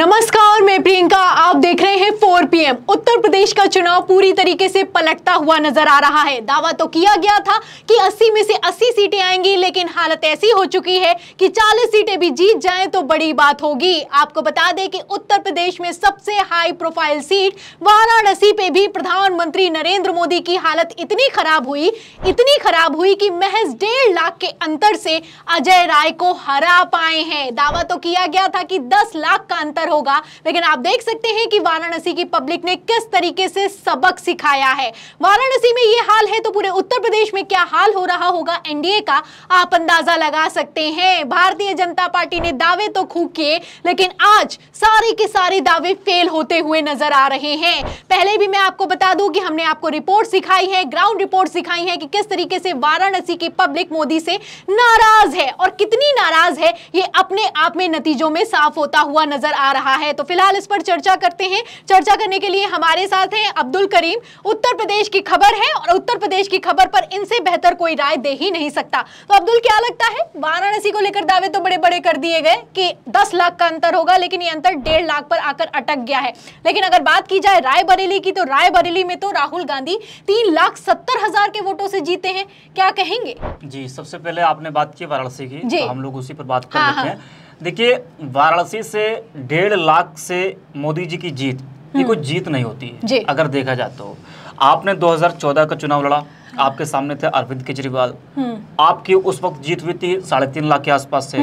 नमस्कार प्रियंका आप देख रहे हैं 4 पीएम उत्तर प्रदेश का चुनाव पूरी तरीके से पलटता हुआ नजर आ रहा है दावा तो किया गया था कि 80 में से 80 सीटें आएंगी लेकिन हालत ऐसी हो चुकी है कि 40 सीटें भी जीत जाएं तो बड़ी बात होगी आपको बता दें कि उत्तर प्रदेश में सबसे हाई प्रोफाइल सीट वाराणसी पे भी प्रधानमंत्री नरेंद्र मोदी की हालत इतनी खराब हुई इतनी खराब हुई की महज डेढ़ लाख के अंतर से अजय राय को हरा पाए हैं दावा तो किया गया था कि दस लाख का अंतर होगा लेकिन आप आप देख सकते हैं कि वाराणसी की पब्लिक ने किस तरीके से सबक सिखाया है वाराणसी में ये हाल है तो पूरे उत्तर प्रदेश में क्या हाल हो रहा होगा एनडीए का आप अंदाजा लगा सकते हैं भारतीय जनता पार्टी ने दावे तो खूब किए लेकिन आज सारे के सारे दावे फेल होते हुए नजर आ रहे हैं पहले भी मैं आपको बता दूं कि हमने आपको रिपोर्ट सिखाई है ग्राउंड रिपोर्ट सिखाई है कि किस तरीके से वाराणसी की पब्लिक मोदी से नाराज है और कितनी नाराज है ये अपने आप में नतीजों में साफ होता हुआ नजर आ रहा है तो फिलहाल इस पर चर्चा करते हैं चर्चा करने के लिए हमारे साथ हैं अब्दुल करीम उत्तर प्रदेश की खबर है और उत्तर प्रदेश की खबर पर इनसे बेहतर कोई राय दे ही नहीं सकता तो अब्दुल क्या लगता है वाराणसी को लेकर दावे तो बड़े बड़े कर दिए गए कि दस लाख का अंतर होगा लेकिन ये अंतर डेढ़ लाख पर आकर अटक गया है लेकिन अगर बात की जाए रायबरेली की तो रायबरेली में तो राहुल गांधी तीन लाख सत्तर हजार के वोटों से जीते हैं क्या कहेंगे जी सबसे पहले आपने बात की वाराणसी की तो हम लोग उसी पर बात कर हाँ, लेते हाँ। हैं देखिए वाराणसी से डेढ़ लाख से मोदी जी की जीत ये हम्म। कोई जीत नहीं होती है अगर देखा जाए तो आपने 2014 का चुनाव लड़ा हाँ। आपके सामने थे अरविंद केजरीवाल हम्म। आपकी उस वक्त जीत हुई थी साढ़े तीन लाख के आसपास से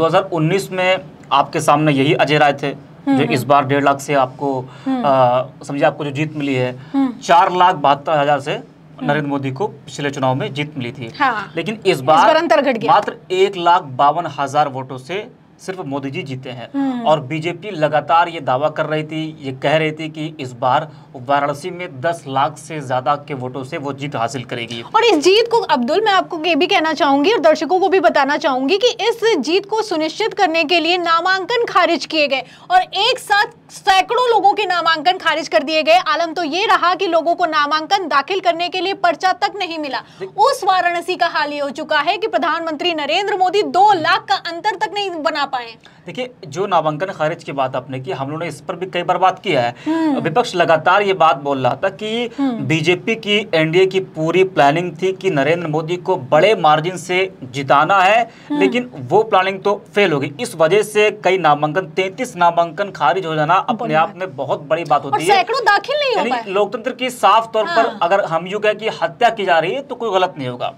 2019 हम्म, में आपके सामने यही अजय राय थे जो इस बार डेढ़ लाख से आपको समझिए आपको जो जीत मिली है चार लाख बहत्तर हजार से नरेंद्र मोदी को पिछले चुनाव में जीत मिली थी हाँ। लेकिन इस बार, इस बार अंतर घट गया मात्र एक लाख बावन हजार वोटों से सिर्फ मोदी जी जीते हैं हम्म। और बीजेपी लगातार ये दावा कर रही थी ये कह रही थी कि इस बार वाराणसी में 10 लाख से ज्यादा के वोटों से वो जीत हासिल करेगी और इस जीत को अब्दुल मैं आपको ये भी कहना चाहूंगी और दर्शकों को भी बताना चाहूंगी कि इस जीत को सुनिश्चित करने के लिए नामांकन खारिज किए गए और एक साथ सैकड़ों लोगों के नामांकन खारिज कर दिए गए आलम तो ये रहा कि लोगों को नामांकन दाखिल करने के लिए पर्चा तक नहीं मिला उस वाराणसी का हाल ये हो चुका है कि प्रधानमंत्री नरेंद्र मोदी दो लाख का अंतर तक नहीं बना पाए देखिए जो नामांकन खारिज की बात आपने की हम लोगों ने इस पर भी कई बार बात किया है हम्म। विपक्ष लगातार ये बात बोल रहा था कि हम्म। बीजेपी की एनडीए की पूरी प्लानिंग थी कि नरेंद्र मोदी को बड़े मार्जिन से जिताना है हम्म। लेकिन वो प्लानिंग तो फेल हो गई इस वजह से कई नामांकन तैतीस नामांकन खारिज हो जाना अपने आप में बहुत बड़ी बात होती है लोकतंत्र की साफ तौर पर हाँ। अगर हम यू कह की हत्या की जा रही है तो कोई गलत नहीं होगा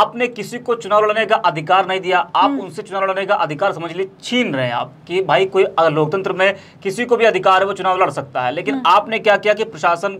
आपने किसी को चुनाव लड़ने का अधिकार नहीं दिया आप उनसे चुनाव लड़ने का अधिकार समझ लीजिए छीन रहे हैं आप कि भाई कोई लोकतंत्र में किसी को भी अधिकार है वो चुनाव लड़ सकता है लेकिन हम्म। आपने क्या किया कि प्रशासन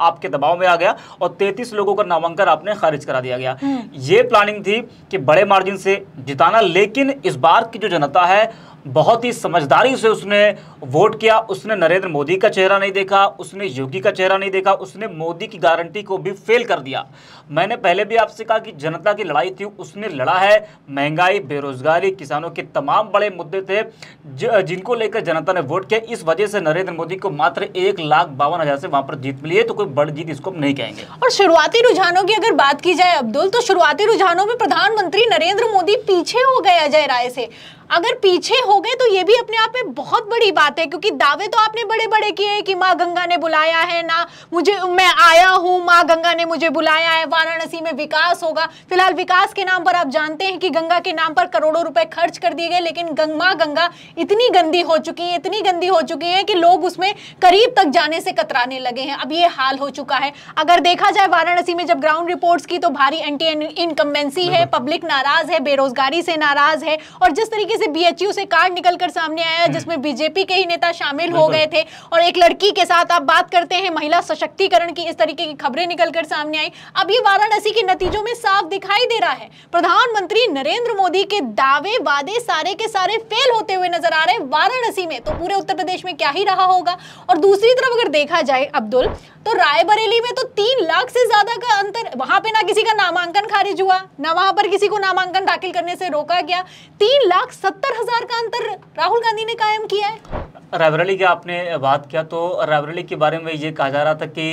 आपके दबाव में आ गया और तैतीस लोगों का नामांकन आपने खारिज करा दिया गया हम्म। ये प्लानिंग थी कि बड़े मार्जिन से जिताना लेकिन इस बार की जो जनता है बहुत ही समझदारी से उसने वोट किया उसने नरेंद्र मोदी का चेहरा नहीं देखा उसने योगी का चेहरा नहीं देखा उसने मोदी की गारंटी को भी फेल कर दिया मैंने पहले भी आपसे कहा कि जनता की लड़ाई थी उसने लड़ा है महंगाई बेरोजगारी किसानों के तमाम बड़े मुद्दे थे ज, जिनको लेकर जनता ने वोट किया इस वजह से नरेंद्र मोदी को मात्र एक लाख बावन हज़ार से वहां पर जीत मिली है तो कोई बड़ी जीत इसको नहीं कहेंगे और शुरुआती रुझानों की अगर बात की जाए अब्दुल तो शुरुआती रुझानों में प्रधानमंत्री नरेंद्र मोदी पीछे हो गए अजय राय से अगर पीछे हो गए तो ये भी अपने आप में बहुत बड़ी बात है क्योंकि दावे तो आपने बड़े बड़े किए कि माँ गंगा ने बुलाया है ना मुझे मैं आया हूँ माँ गंगा ने मुझे बुलाया है वाराणसी में विकास होगा फिलहाल विकास के नाम पर आप जानते हैं कि गंगा के नाम पर करोड़ों रुपए खर्च कर दिए गए लेकिन गंगा गंगा इतनी गंदी हो चुकी है इतनी गंदी हो चुकी है कि लोग उसमें करीब तक जाने से कतराने लगे हैं अब ये हाल हो चुका है अगर देखा जाए वाराणसी में जब ग्राउंड रिपोर्ट की तो भारी एंटी इनकम्बेंसी है पब्लिक नाराज है बेरोजगारी से नाराज है और जिस तरीके से बीएचयू से कार्ड निकलकर सामने आया हम्म। जिसमें बीजेपी के ही नेता शामिल हो गए थे और एक लड़की के साथ आप बात करते हैं महिला सशक्तिकरण की इस तरीके की खबरें निकलकर सामने आई अब ये वाराणसी के नतीजों में साफ दिखाई दे रहा है प्रधानमंत्री नरेंद्र मोदी के दावे वादे सारे के सारे फेल होते हुए नजर आ रहे हैं वाराणसी में तो पूरे उत्तर प्रदेश में क्या ही रहा होगा और दूसरी तरफ अगर देखा जाए अब्दुल तो रायबरेली में तो तीन लाख से ज्यादा का अंतर वहां पे ना किसी का नामांकन खारिज हुआ ना वहां पर किसी को नामांकन दाखिल करने से रोका गया तीन लाख सत्तर हजार का अंतर राहुल गांधी ने कायम किया है रायबरेली की आपने बात किया तो रायबरेली के बारे में ये कहा जा रहा था कि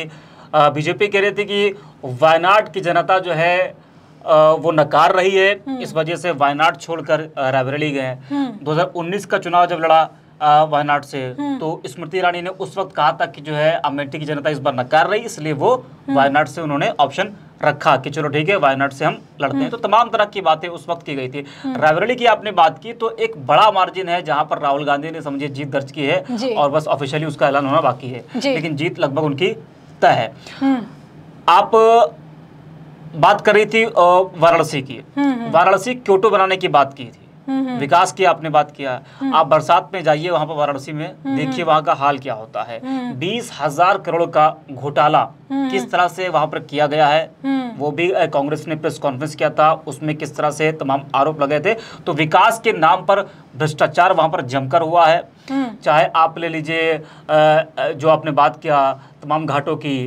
बीजेपी कह रहे थे कि वायनाड की जनता जो है वो नकार रही है हम्म। इस वजह से वायनाड छोड़कर रायबरेली गए 2019 हम्म। का चुनाव जब लड़ा वायनाड से हम्म। तो स्मृति ईरानी ने उस वक्त कहा था कि जो है अमेठी की जनता इस बार नकार रही इसलिए वो वायनाड से उन्होंने ऑप्शन रखा कि चलो ठीक है वायनाड से हम लड़ते हैं हम्म। तो तमाम तरह की बातें उस वक्त की गई थी हम्म। रायबरेली की आपने बात की तो एक बड़ा मार्जिन है जहां पर राहुल गांधी ने समझिए जीत दर्ज की है और बस ऑफिशियली उसका ऐलान होना बाकी है लेकिन जीत लगभग उनकी तय है हम्म। आप बात कर रही थी वाराणसी की वाराणसी क्योटो बनाने की बात की थी विकास की आपने बात किया हम्म। आप बरसात में जाइए वहां पर वाराणसी में देखिए वहां का हाल क्या होता है हम्म। बीस हजार करोड़ का घोटाला हम्म। किस तरह से वहां पर किया गया है वो भी कांग्रेस ने प्रेस कॉन्फ्रेंस किया था उसमें किस तरह से तमाम आरोप लगे थे तो विकास के नाम पर भ्रष्टाचार वहां पर जमकर हुआ है हम्म। चाहे आप ले लीजिए जो आपने बात किया तमाम घाटों की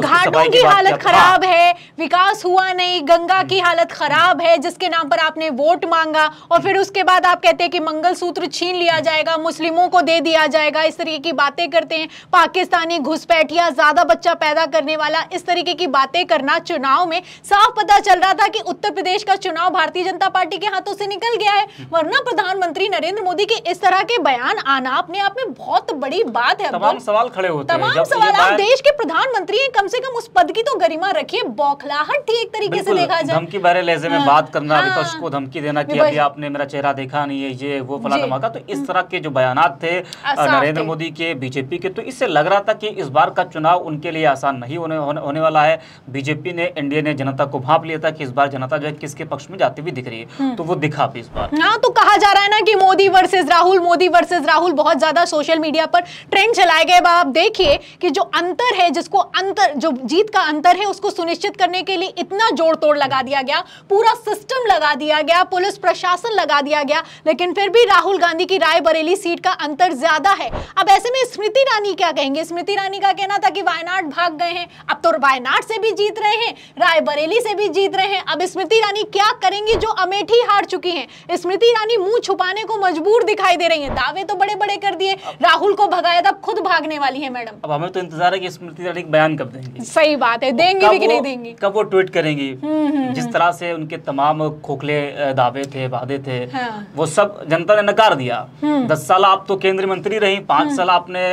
घाटों की, हालत खराब हाँ। है विकास हुआ नहीं गंगा की हम्म। हालत खराब है जिसके नाम पर आपने वोट मांगा और फिर उसके बाद आप कहते हैं कि मंगलसूत्र छीन लिया हम्म। जाएगा मुस्लिमों को दे दिया जाएगा इस तरीके की बातें करते हैं पाकिस्तानी घुसपैठिया ज्यादा बच्चा पैदा करने वाला इस तरीके की बातें करना चुनाव में साफ पता चल रहा था कि उत्तर प्रदेश का चुनाव भारतीय जनता पार्टी के हाथों से निकल गया है वरना प्रधानमंत्री नरेंद्र मोदी के इस तरह के बयान आना करना अपने आप में बहुत बड़ी बात है तमाम सवाल खड़े होते तमाम हैं सवाल आप देश के प्रधानमंत्री हैं कम से कम उस पद की तो गरिमा रखिए बौखलाहट थी एक तरीके से देखा जाए धमकी भरे लहजे में हाँ, बात करना विपक्ष तो हाँ। को धमकी देना की अभी आपने मेरा चेहरा देखा नहीं है ये वो फला धमाका तो इस हम्म। तरह के जो बयान थे नरेंद्र मोदी के बीजेपी के तो इससे लग रहा था कि इस बार का चुनाव उनके लिए आसान नहीं होने होने वाला है बीजेपी ने एनडीए ने जनता को भाप लिया था कि इस बार जनता जो है किसके पक्ष में जाती हुई दिख रही है हम्म। तो वो दिखा भी इस बार हाँ तो कहा जा रहा है ना कि मोदी वर्सेस राहुल मोदी वर्सेस राहुल बहुत ज़्यादा सोशल मीडिया पर ट्रेंड चलाए गए आप देखिए कि जो अंतर है जिसको अंतर जो जीत का अंतर है उसको सुनिश्चित करने के लिए इतना जोड़ तोड़ लगा दिया गया पूरा सिस्टम लगा दिया गया पुलिस प्रशासन लगा दिया गया लेकिन फिर भी राहुल गांधी की रायबरेली सीट का अंतर ज़्यादा है अब ऐसे में स्मृति रानी क्या कहेंगे स्मृति रानी का कहना था कि वायनाड भाग गए हैं अब तो वायनाड से भी जीत रहे हैं रायबरेली से भी जीत रहे हैं अब स्मृति रानी क्या करेंगी जो अमेठी हार चुकी हैं स्मृति रानी मुंह छुपाने को मजबूर दिखाई दे रही हैं दावे तो बड़े बड़े खड़े कर दिए राहुल को भगाया था खुद भागने वाली है मैडम अब हमें तो इंतजार है कि स्मृति ईरानी बयान कब देंगे सही बात है देंगे भी कि नहीं देंगे कब वो ट्वीट करेंगी हम्म, हम्म, हम्म। जिस तरह से उनके तमाम खोखले दावे थे वादे थे हाँ। वो सब जनता ने नकार दिया दस साल आप तो केंद्रीय मंत्री रही पांच साल आपने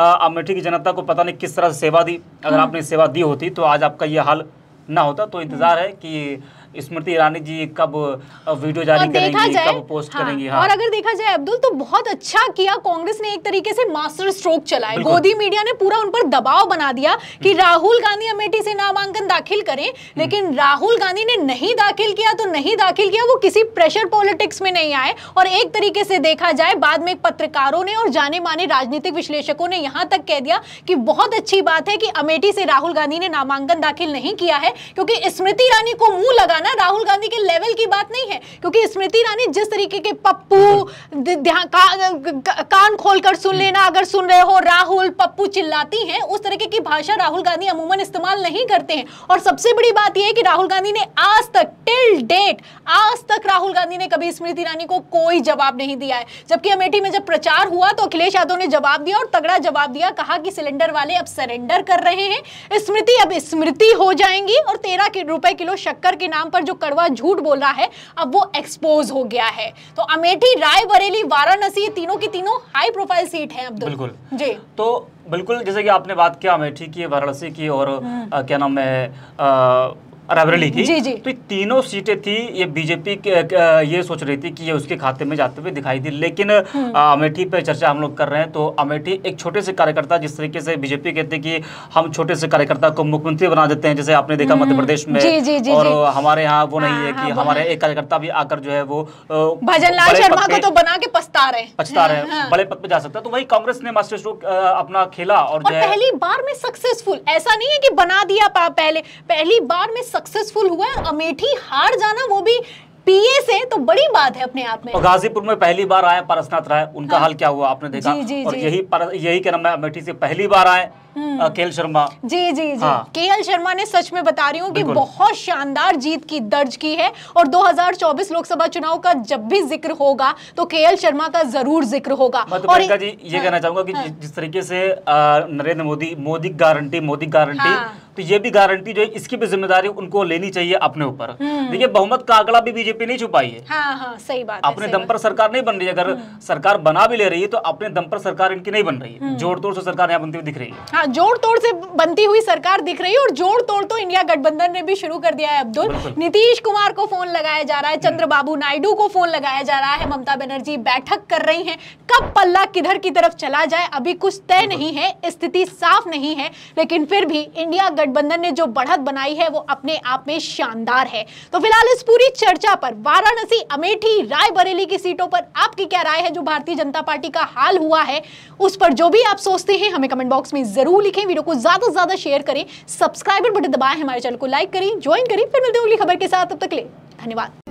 अमेठी की जनता को पता नहीं किस तरह से सेवा दी अगर आपने सेवा दी होती तो आज आपका ये हाल ना होता तो इंतजार है कि स्मृति ईरानी जी कब वीडियो जारी करेंगी कब पोस्ट हाँ, करेंगी हाँ। और अगर देखा जाए अब्दुल तो बहुत अच्छा किया कांग्रेस ने एक तरीके से मास्टर स्ट्रोक चलाया गोदी मीडिया ने पूरा उन पर दबाव बना दिया कि राहुल गांधी अमेठी से नामांकन दाखिल करें लेकिन हम्म। राहुल गांधी ने नहीं दाखिल किया तो नहीं दाखिल किया वो किसी प्रेशर पॉलिटिक्स में नहीं आए और एक तरीके से देखा जाए बाद में पत्रकारों ने और जाने माने राजनीतिक विश्लेषकों ने यहाँ तक कह दिया कि बहुत अच्छी बात है कि अमेठी से राहुल गांधी ने नामांकन दाखिल नहीं किया है क्योंकि स्मृति ईरानी को मुंह लगा जाना राहुल गांधी के लेवल की बात नहीं है क्योंकि स्मृति ईरानी जिस तरीके के पप्पू का, कान खोलकर सुन हम्म। लेना अगर सुन रहे हो राहुल पप्पू चिल्लाती हैं उस तरीके की भाषा राहुल गांधी अमूमन इस्तेमाल नहीं करते हैं और सबसे बड़ी बात यह है कि राहुल गांधी ने आज तक टिल डेट आज तक राहुल गांधी ने कभी स्मृति ईरानी को कोई जवाब नहीं दिया है जबकि अमेठी में जब प्रचार हुआ तो अखिलेश यादव ने जवाब दिया और तगड़ा जवाब दिया कहा कि सिलेंडर वाले अब सरेंडर कर रहे हैं स्मृति अब स्मृति हो जाएंगी और तेरह रुपए किलो शक्कर के नाम पर जो कड़वा झूठ बोल रहा है अब वो एक्सपोज हो गया है तो अमेठी राय बरेली वाराणसी तीनों की तीनों हाई प्रोफाइल सीट है अब्दुल बिल्कुल जी तो बिल्कुल जैसे कि आपने बात किया अमेठी की वाराणसी की और आ, हम्म। क्या नाम है अरावली की जी जी तो तीनों सीटें थी ये बीजेपी ये सोच रही थी कि ये उसके खाते में जाते हुए दिखाई दी लेकिन हम्म। अमेठी पे चर्चा हम लोग कर रहे हैं तो अमेठी एक छोटे से कार्यकर्ता जिस तरीके से बीजेपी कहते कि हम छोटे से कार्यकर्ता को मुख्यमंत्री बना देते हैं जैसे आपने देखा हम्म। मध्य प्रदेश में जी, जी, जी, और हमारे यहाँ वो नहीं हाँ, है कि हाँ, हमारे एक कार्यकर्ता भी आकर जो है वो भजन लाल शर्मा को तो बना के पछता रहे पछता रहे हाँ। बड़े पद पे जा सकता तो वही कांग्रेस ने मास्टर स्ट्रोक अपना खेला और पहली बार में सक्सेसफुल ऐसा नहीं है की बना दिया पहले पहली बार में सक्सेसफुल हुआ है अमेठी हार जाना वो भी पीए से तो बड़ी बात है अपने आप में तो गाजीपुर में पहली बार आए परसनाथ राय उनका हाँ। हाल क्या हुआ आपने देखा जी, जी, और जी। यही पर, यही क्या नाम है अमेठी से पहली बार आए हम्म। केएल शर्मा जी जी जी हाँ। केएल शर्मा ने सच में बता रही हूँ कि बहुत शानदार जीत की दर्ज की है और 2024 लोकसभा चुनाव का जब भी जिक्र होगा तो केएल शर्मा का जरूर जिक्र होगा और जी ये हाँ। कहना चाहूंगा कि हाँ। जिस तरीके से नरेंद्र मोदी मोदी गारंटी मोदी गारंटी हाँ। तो ये भी गारंटी जो है इसकी भी जिम्मेदारी उनको लेनी चाहिए अपने ऊपर हम्म। देखिए बहुमत का आंकड़ा भी बीजेपी नहीं छुपाई है हाँ, हाँ, सही बात अपने दम पर सरकार नहीं बन रही है अगर हम्म। सरकार बना भी ले रही है तो अपने दम पर सरकार इनकी नहीं बन रही है हम्म। जोड़ तोड़ से सरकार यहाँ बनती हुई दिख रही है हाँ, जोड़ तोड़ से बनती हुई सरकार दिख रही है और जोड़ तोड़ तो इंडिया गठबंधन ने भी शुरू कर दिया है अब्दुल तो। नीतीश कुमार को फोन लगाया जा रहा है चंद्रबाबू नायडू को फोन लगाया जा रहा है ममता बनर्जी बैठक कर रही है कब पल्ला किधर की तरफ चला जाए अभी कुछ तय नहीं है स्थिति साफ नहीं है लेकिन फिर भी इंडिया गठबंधन गठबंधन ने जो बढ़त बनाई है वो अपने आप में शानदार है तो फिलहाल इस पूरी चर्चा पर वाराणसी अमेठी रायबरेली की सीटों पर आपकी क्या राय है जो भारतीय जनता पार्टी का हाल हुआ है उस पर जो भी आप सोचते हैं हमें कमेंट बॉक्स में जरूर लिखें वीडियो को ज्यादा से ज्यादा शेयर करें सब्सक्राइबर बटन दबाएं हमारे चैनल को लाइक करें ज्वाइन करें फिर मिलते हैं अगली खबर के साथ तब तक ले धन्यवाद